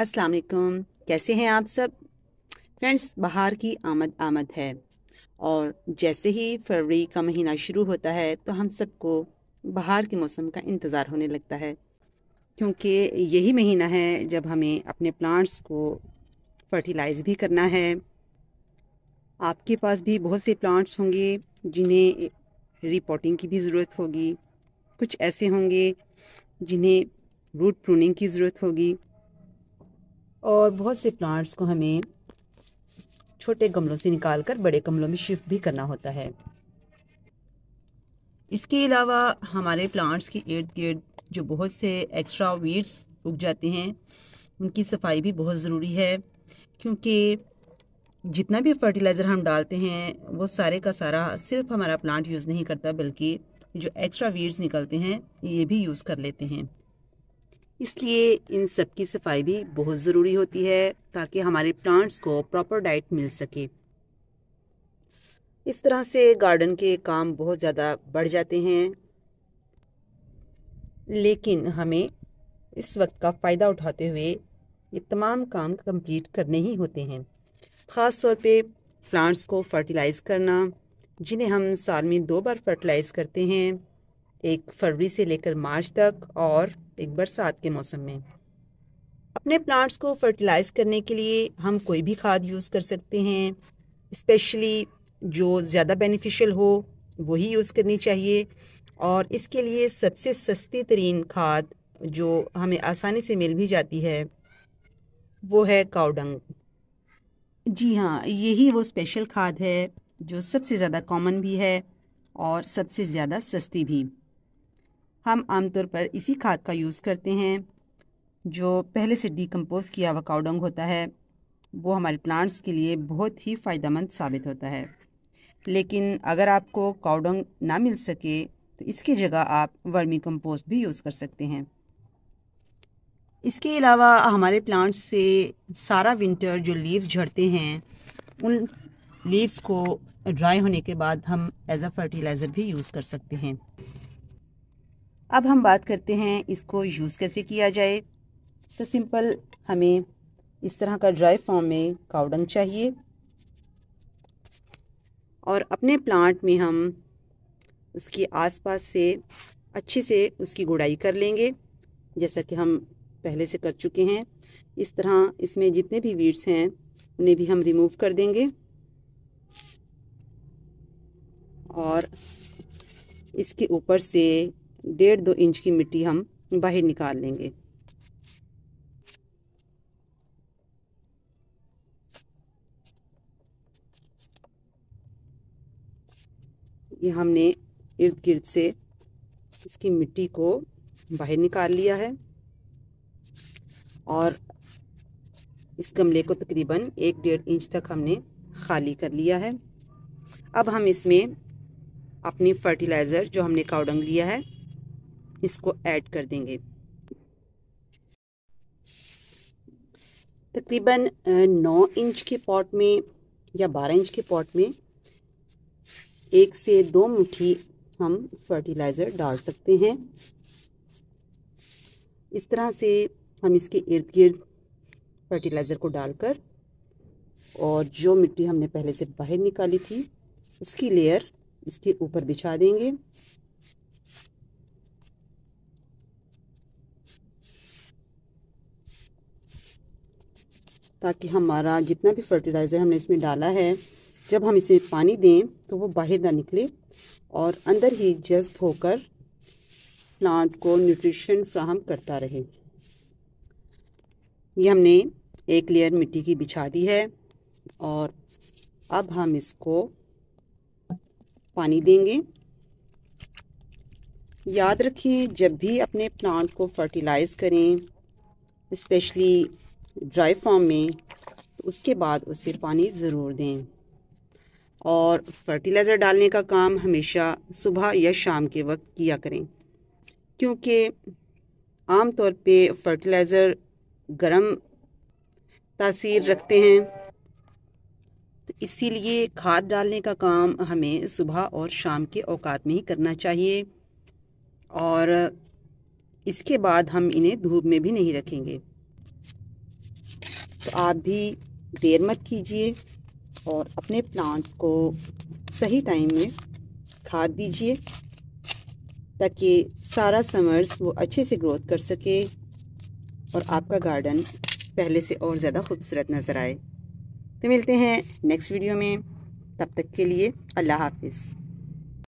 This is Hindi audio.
असलम कैसे हैं आप सब फ्रेंड्स बाहर की आमद आमद है और जैसे ही फरवरी का महीना शुरू होता है तो हम सबको बाहर के मौसम का इंतज़ार होने लगता है क्योंकि यही महीना है जब हमें अपने प्लांट्स को फर्टिलाइज़ भी करना है आपके पास भी बहुत से प्लांट्स होंगे जिन्हें रिपोर्टिंग की भी ज़रूरत होगी कुछ ऐसे होंगे जिन्हें रूट प्रूनिंग की ज़रूरत होगी और बहुत से प्लांट्स को हमें छोटे गमलों से निकाल कर बड़े गमलों में शिफ्ट भी करना होता है इसके अलावा हमारे प्लांट्स के इर्द गिर्द जो बहुत से एक्स्ट्रा वीड्स उग जाते हैं उनकी सफाई भी बहुत ज़रूरी है क्योंकि जितना भी फर्टिलाइज़र हम डालते हैं वो सारे का सारा सिर्फ हमारा प्लांट यूज़ नहीं करता बल्कि जो एक्स्ट्रा वीड्स निकलते हैं ये भी यूज़ कर लेते हैं इसलिए इन सब की सफाई भी बहुत ज़रूरी होती है ताकि हमारे प्लांट्स को प्रॉपर डाइट मिल सके इस तरह से गार्डन के काम बहुत ज़्यादा बढ़ जाते हैं लेकिन हमें इस वक्त का फ़ायदा उठाते हुए ये तमाम काम कंप्लीट करने ही होते हैं ख़ास तौर पे प्लांट्स को फर्टिलाइज़ करना जिन्हें हम साल में दो बार फर्टिलाइज़ करते हैं एक फरवरी से लेकर मार्च तक और एक बरसात के मौसम में अपने प्लांट्स को फर्टिलाइज करने के लिए हम कोई भी खाद यूज़ कर सकते हैं स्पेशली जो ज़्यादा बेनिफिशियल हो वही यूज़ करनी चाहिए और इसके लिए सबसे सस्ती तरीन खाद जो हमें आसानी से मिल भी जाती है वो है काउडंग जी हाँ यही वो स्पेशल खाद है जो सबसे ज़्यादा कॉमन भी है और सबसे ज़्यादा सस्ती भी हम आमतौर पर इसी खाद का यूज़ करते हैं जो पहले से डिकम्पोज किया हुआ काउडंग होता है वो हमारे प्लांट्स के लिए बहुत ही फ़ायदेमंद साबित होता है लेकिन अगर आपको काउडंग ना मिल सके तो इसकी जगह आप वर्मी कंपोस्ट भी यूज़ कर सकते हैं इसके अलावा हमारे प्लांट्स से सारा विंटर जो लीव्स झड़ते हैं उन लीव्स को ड्राई होने के बाद हम एज अ फर्टिलाइज़र भी यूज़ कर सकते हैं अब हम बात करते हैं इसको यूज़ कैसे किया जाए तो सिंपल हमें इस तरह का ड्राई फॉर्म में काउडंग चाहिए और अपने प्लांट में हम उसके आसपास से अच्छे से उसकी गुड़ाई कर लेंगे जैसा कि हम पहले से कर चुके हैं इस तरह इसमें जितने भी वीड्स हैं उन्हें भी हम रिमूव कर देंगे और इसके ऊपर से डेढ़ दो इंच की मिट्टी हम बाहर निकाल लेंगे ये हमने इर्द गिर्द से इसकी मिट्टी को बाहर निकाल लिया है और इस गमले को तकरीबन एक डेढ़ इंच तक हमने खाली कर लिया है अब हम इसमें अपनी फर्टिलाइज़र जो हमने काउडंग लिया है इसको ऐड कर देंगे तकरीबन नौ इंच के पॉट में या बारह इंच के पॉट में एक से दो मुट्ठी हम फर्टिलाइज़र डाल सकते हैं इस तरह से हम इसके इर्द गिर्द फर्टिलाइज़र को डालकर और जो मिट्टी हमने पहले से बाहर निकाली थी उसकी लेयर इसके ऊपर बिछा देंगे ताकि हमारा जितना भी फर्टिलाइज़र हमने इसमें डाला है जब हम इसे पानी दें तो वो बाहर ना निकले और अंदर ही जज्ब होकर प्लांट को न्यूट्रिशन फ्राहम करता रहे ये हमने एक लेयर मिट्टी की बिछा दी है और अब हम इसको पानी देंगे याद रखें जब भी अपने प्लांट को फर्टिलाइज़ करें स्पेशली ड्राई फॉर्म में तो उसके बाद उसे पानी ज़रूर दें और फर्टिलाइज़र डालने का काम हमेशा सुबह या शाम के वक्त किया करें क्योंकि आम तौर पे फर्टिलाइज़र गर्म तासीर रखते हैं तो इसीलिए खाद डालने का काम हमें सुबह और शाम के अवकात में ही करना चाहिए और इसके बाद हम इन्हें धूप में भी नहीं रखेंगे तो आप भी देर मत कीजिए और अपने प्लांट को सही टाइम में खाद दीजिए ताकि सारा समर्स वो अच्छे से ग्रोथ कर सके और आपका गार्डन पहले से और ज़्यादा खूबसूरत नज़र आए तो मिलते हैं नेक्स्ट वीडियो में तब तक के लिए अल्लाह हाफिज़